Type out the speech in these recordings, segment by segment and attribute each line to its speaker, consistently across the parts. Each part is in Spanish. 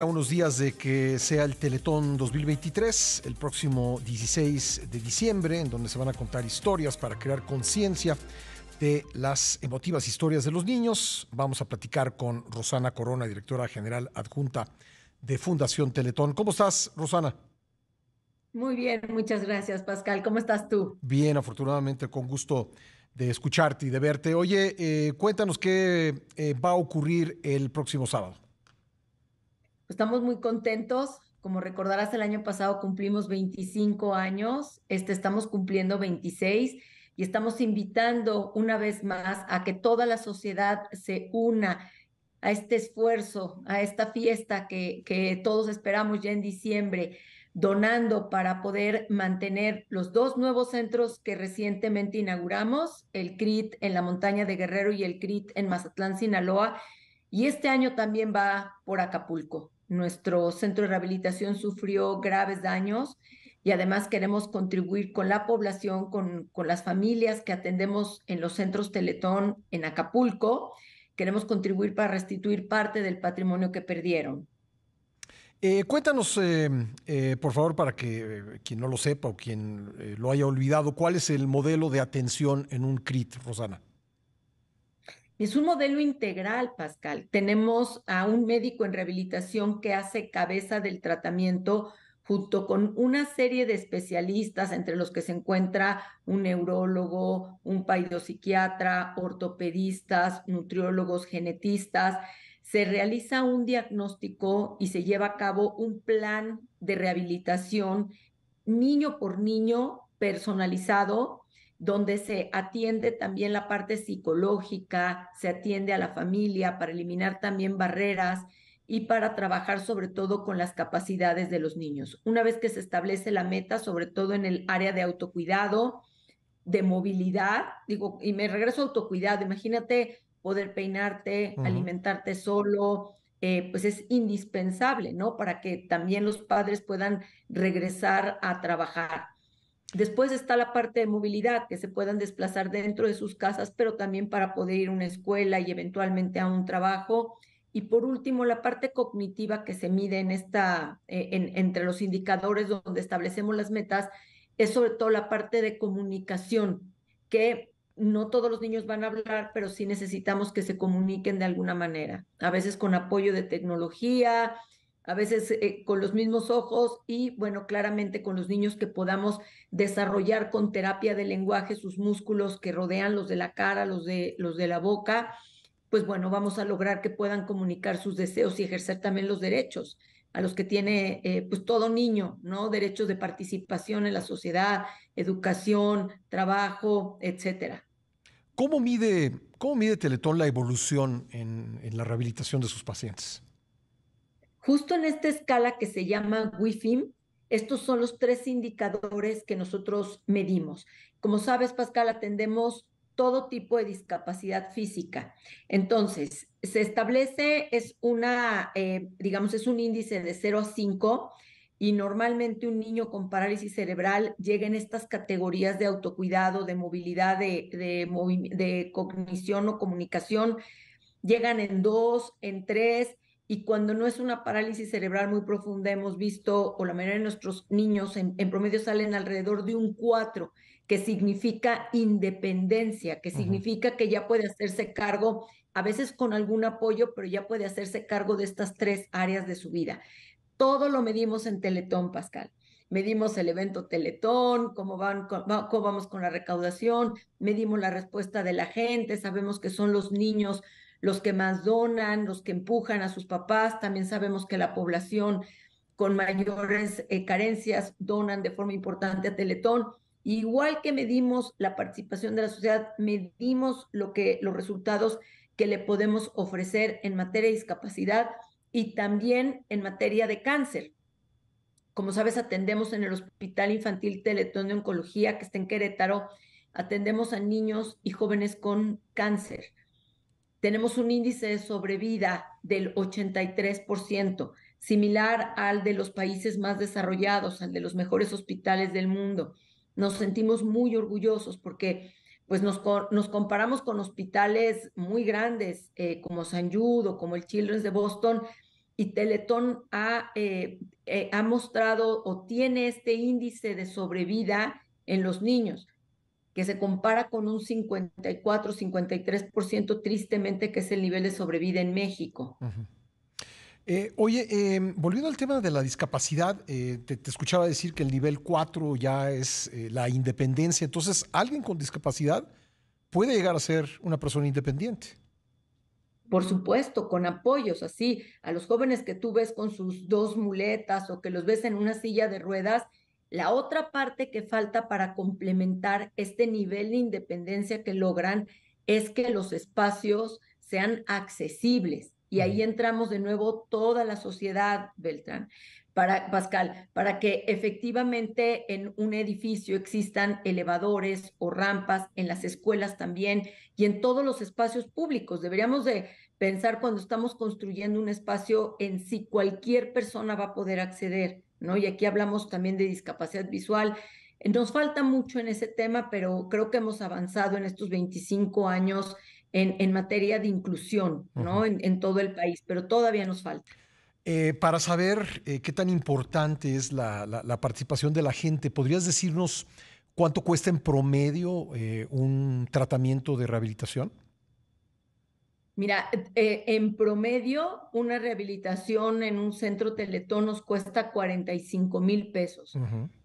Speaker 1: A unos días de que sea el Teletón 2023, el próximo 16 de diciembre, en donde se van a contar historias para crear conciencia de las emotivas historias de los niños, vamos a platicar con Rosana Corona, directora general adjunta de Fundación Teletón. ¿Cómo estás, Rosana?
Speaker 2: Muy bien, muchas gracias, Pascal. ¿Cómo estás tú?
Speaker 1: Bien, afortunadamente, con gusto de escucharte y de verte. Oye, eh, cuéntanos qué eh, va a ocurrir el próximo sábado.
Speaker 2: Estamos muy contentos. Como recordarás, el año pasado cumplimos 25 años, este estamos cumpliendo 26 y estamos invitando una vez más a que toda la sociedad se una a este esfuerzo, a esta fiesta que, que todos esperamos ya en diciembre, donando para poder mantener los dos nuevos centros que recientemente inauguramos, el CRIT en la montaña de Guerrero y el CRIT en Mazatlán, Sinaloa, y este año también va por Acapulco. Nuestro centro de rehabilitación sufrió graves daños y además queremos contribuir con la población, con, las familias que atendemos en los centros Teletón en Acapulco. Queremos contribuir para restituir parte del patrimonio que perdieron.
Speaker 1: Eh, cuéntanos, eh, eh, por favor, para que quien no lo sepa o quien lo haya olvidado, cuál es el modelo de atención en un CRIT, Rosana.
Speaker 2: Es un modelo integral, Pascal. Tenemos a un médico en rehabilitación que hace cabeza del tratamiento junto con una serie de especialistas, entre los que se encuentra un neurólogo, un paidopsiquiatra, ortopedistas, nutriólogos, genetistas. Se realiza un diagnóstico y se lleva a cabo un plan de rehabilitación niño por niño personalizado donde se atiende también la parte psicológica, se atiende a la familia para eliminar también barreras y para trabajar sobre todo con las capacidades de los niños. Una vez que se establece la meta, sobre todo en el área de autocuidado, de movilidad, digo, y me regreso a autocuidado, imagínate poder peinarte, alimentarte solo, eh, pues es indispensable, ¿no? Para que también los padres puedan regresar a trabajar. Después está la parte de movilidad, que se puedan desplazar dentro de sus casas, pero también para poder ir a una escuela y eventualmente a un trabajo. Y por último, la parte cognitiva que se mide en esta, eh, en, entre los indicadores donde establecemos las metas, es sobre todo la parte de comunicación, que no todos los niños van a hablar, pero sí necesitamos que se comuniquen de alguna manera, a veces con apoyo de tecnología, a veces eh, con los mismos ojos y, bueno, claramente con los niños que podamos desarrollar con terapia de lenguaje sus músculos que rodean los de la cara, los de, los de la boca, pues bueno, vamos a lograr que puedan comunicar sus deseos y ejercer también los derechos a los que tiene eh, pues todo niño, ¿no? Derechos de participación en la sociedad, educación, trabajo, etcétera.
Speaker 1: ¿Cómo mide, cómo mide Teletón la evolución en la rehabilitación de sus pacientes?
Speaker 2: Justo en esta escala que se llama WIFIM, estos son los tres indicadores que nosotros medimos. Como sabes, Pascal, atendemos todo tipo de discapacidad física. Entonces, se establece, es una, eh, digamos, es un índice de 0 a 5 y normalmente un niño con parálisis cerebral llega en estas categorías de autocuidado, de movilidad, de, de cognición o comunicación, llegan en 2, en 3 y cuando no es una parálisis cerebral muy profunda, hemos visto, o la mayoría de nuestros niños en, promedio salen alrededor de un 4, que significa independencia, que significa que ya puede hacerse cargo, a veces con algún apoyo, pero ya puede hacerse cargo de estas tres áreas de su vida. Todo lo medimos en Teletón, Pascal. Medimos el evento Teletón, cómo, van, cómo vamos con la recaudación, medimos la respuesta de la gente, sabemos que son los niños los que más donan, los que empujan a sus papás. También sabemos que la población con mayores eh, carencias donan de forma importante a Teletón. Igual que medimos la participación de la sociedad, medimos lo que, los resultados que le podemos ofrecer en materia de discapacidad y también en materia de cáncer. Como sabes, atendemos en el Hospital Infantil Teletón de Oncología, que está en Querétaro, atendemos a niños y jóvenes con cáncer tenemos un índice de sobrevida del 83%, similar al de los países más desarrollados, al de los mejores hospitales del mundo. Nos sentimos muy orgullosos porque pues nos, comparamos con hospitales muy grandes eh, como San Jude o como el Children's de Boston y Teletón ha, eh, eh, ha mostrado o tiene este índice de sobrevida en los niños que se compara con un 54-53% tristemente que es el nivel de sobrevida en México.
Speaker 1: Eh, oye, em, volviendo al tema de la discapacidad, eh, te, te, escuchaba decir que el nivel 4 ya es eh, la independencia. Entonces, ¿alguien con discapacidad puede llegar a ser una persona independiente?
Speaker 2: Por supuesto, con apoyos, así. A los jóvenes que tú ves con sus dos muletas o que los ves en una silla de ruedas, la otra parte que falta para complementar este nivel de independencia que logran es que los espacios sean accesibles. Y ahí entramos de nuevo toda la sociedad, Beltrán, para Pascal, para que efectivamente en un edificio existan elevadores o rampas, en las escuelas también y en todos los espacios públicos. Deberíamos de pensar cuando estamos construyendo un espacio en si cualquier persona va a poder acceder y aquí hablamos también de discapacidad visual. Nos falta mucho en ese tema, pero creo que hemos avanzado en estos 25 años en, materia de inclusión, en, todo el país, pero todavía nos falta.
Speaker 1: Eh, para saber eh, qué tan importante es la, participación de la gente, ¿podrías decirnos cuánto cuesta en promedio eh, un tratamiento de rehabilitación?
Speaker 2: Mira, eh, eh, en promedio, una rehabilitación en un centro teletón nos cuesta 45 mil pesos.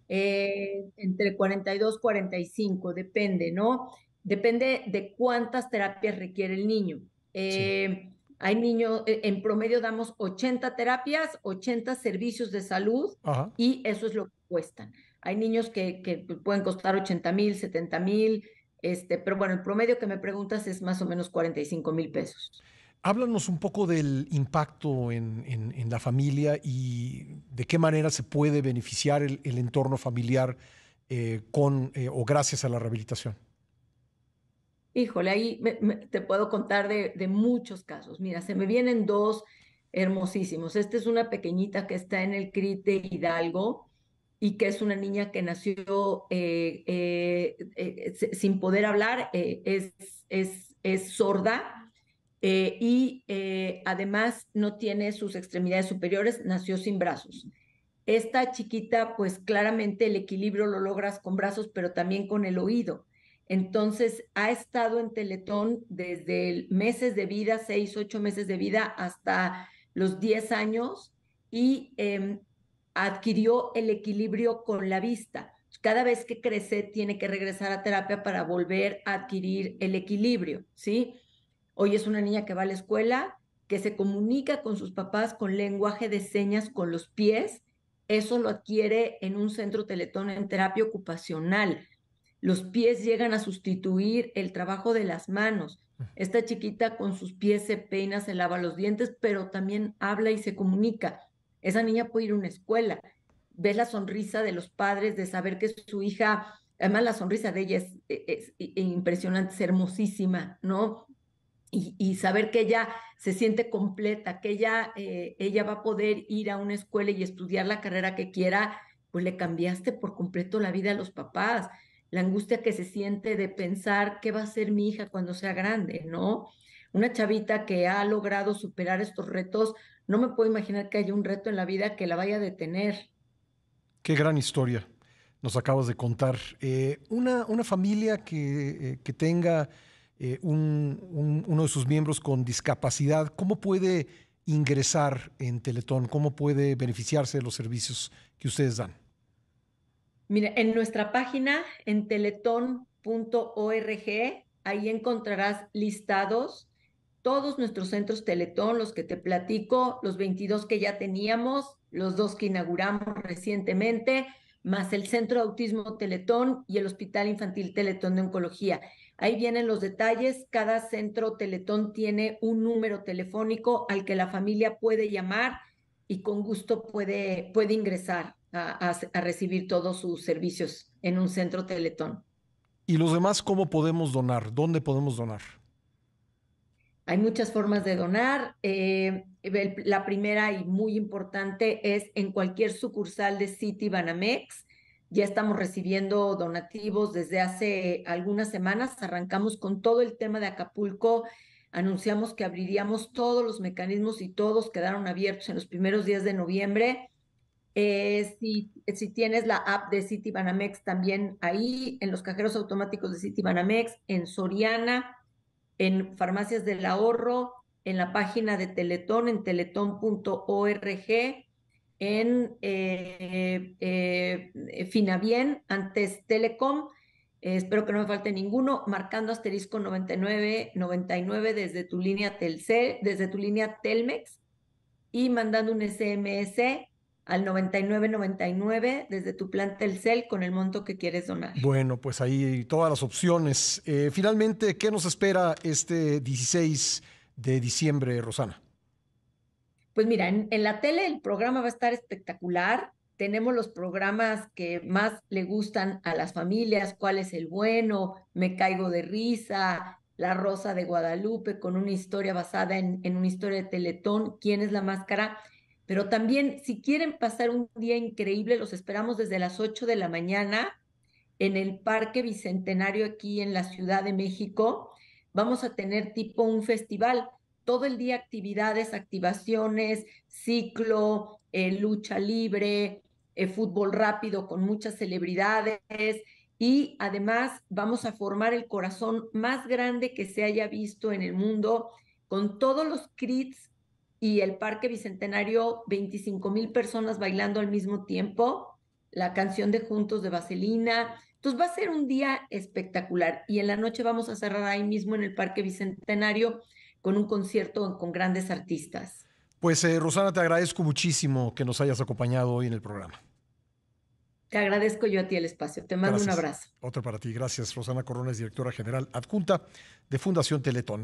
Speaker 2: Eh, entre 42, 45, depende, ¿no? Depende de cuántas terapias requiere el niño. Hay niños, en promedio damos 80 terapias, 80 servicios de salud y eso es lo que cuestan. Hay niños que, que pues, pueden costar 80 mil, 70 mil, este, pero bueno, el promedio que me preguntas es más o menos 45 mil pesos.
Speaker 1: Háblanos un poco del impacto en, la familia y de qué manera se puede beneficiar el, entorno familiar eh, con eh, o gracias a la rehabilitación.
Speaker 2: Híjole, ahí te puedo contar de, muchos casos. Mira, se me vienen dos hermosísimos. Esta es una pequeñita que está en el CRIT Hidalgo y que es una niña que nació eh, eh, eh, sin poder hablar, es, es, sorda y además no tiene sus extremidades superiores, nació sin brazos. Esta chiquita, pues claramente el equilibrio lo logras con brazos, pero también con el oído. Entonces, ha estado en Teletón desde meses de vida, seis, ocho meses de vida, hasta los diez años, y em, adquirió el equilibrio con la vista. Cada vez que crece tiene que regresar a terapia para volver a adquirir el equilibrio, ¿sí? Hoy es una niña que va a la escuela, que se comunica con sus papás con lenguaje de señas con los pies. Eso lo adquiere en un centro teletón en terapia ocupacional. Los pies llegan a sustituir el trabajo de las manos. Esta chiquita con sus pies se peina, se lava los dientes, pero también habla y se comunica esa niña puede ir a una escuela. Ves la sonrisa de los padres de saber que su hija, además la sonrisa de ella es, e, e, e, impresionante, es hermosísima, ¿no? Y, saber que ella se siente completa, que ella, eh, ella va a poder ir a una escuela y estudiar la carrera que quiera, pues le cambiaste por completo la vida a los papás. La angustia que se siente de pensar qué va a ser mi hija cuando sea grande, ¿no? una chavita que ha logrado superar estos retos, no me puedo imaginar que haya un reto en la vida que la vaya a detener.
Speaker 1: Qué gran historia nos acabas de contar. Eh, una, una, familia que, eh, que tenga eh, un, uno de sus miembros con discapacidad, ¿cómo puede ingresar en Teletón? ¿Cómo puede beneficiarse de los servicios que ustedes dan?
Speaker 2: Mira, en nuestra página, en teletón.org, ahí encontrarás listados todos nuestros centros Teletón, los que te platico, los 22 que ya teníamos, los dos que inauguramos recientemente, más el Centro de Autismo Teletón y el Hospital Infantil Teletón de Oncología. Ahí vienen los detalles. Cada centro Teletón tiene un número telefónico al que la familia puede llamar y con gusto puede, puede ingresar a, a recibir todos sus servicios en un centro
Speaker 1: Teletón. ¿Y los demás cómo podemos donar? ¿Dónde podemos donar?
Speaker 2: Hay muchas formas de donar. Eh, la primera y muy importante es en cualquier sucursal de City Banamex. Ya estamos recibiendo donativos desde hace algunas semanas. Arrancamos con todo el tema de Acapulco. Anunciamos que abriríamos todos los mecanismos y todos quedaron abiertos en los primeros días de noviembre. Eh, si, si, tienes la app de City Banamex también ahí, en los cajeros automáticos de City Banamex, en Soriana, en Farmacias del Ahorro, en la página de Teletón, en teletón.org, en eh, eh Finabien, antes Telecom, eh, espero que no me falte ninguno, marcando asterisco 9999 desde tu línea Telcel, desde tu línea Telmex y mandando un SMS al 9999 desde tu el CEL con el monto que quieres donar.
Speaker 1: Bueno, pues ahí todas las opciones. Eh, finalmente, ¿qué nos espera este 16 de diciembre, Rosana?
Speaker 2: Pues mira, en, la tele el programa va a estar espectacular. Tenemos los programas que más le gustan a las familias, cuál es el bueno, me caigo de risa, la Rosa de Guadalupe con una historia basada en, en una historia de Teletón, quién es la máscara pero también, si quieren pasar un día increíble, los esperamos desde las 8 de la mañana en el Parque Bicentenario aquí en la Ciudad de México. Vamos a tener tipo un festival, todo el día actividades, activaciones, ciclo, eh, lucha libre, eh, fútbol rápido con muchas celebridades y además vamos a formar el corazón más grande que se haya visto en el mundo con todos los crits y el Parque Bicentenario, 25 mil personas bailando al mismo tiempo, la canción de Juntos de Vaselina. Entonces va a ser un día espectacular y en la noche vamos a cerrar ahí mismo en el Parque Bicentenario con un concierto con grandes artistas.
Speaker 1: Pues eh, Rosana, te agradezco muchísimo que nos hayas acompañado hoy en el programa.
Speaker 2: Te agradezco yo a ti el espacio. Te mando un abrazo.
Speaker 1: Otro para ti. Gracias, Rosana Corrones, directora general adjunta de Fundación Teletón.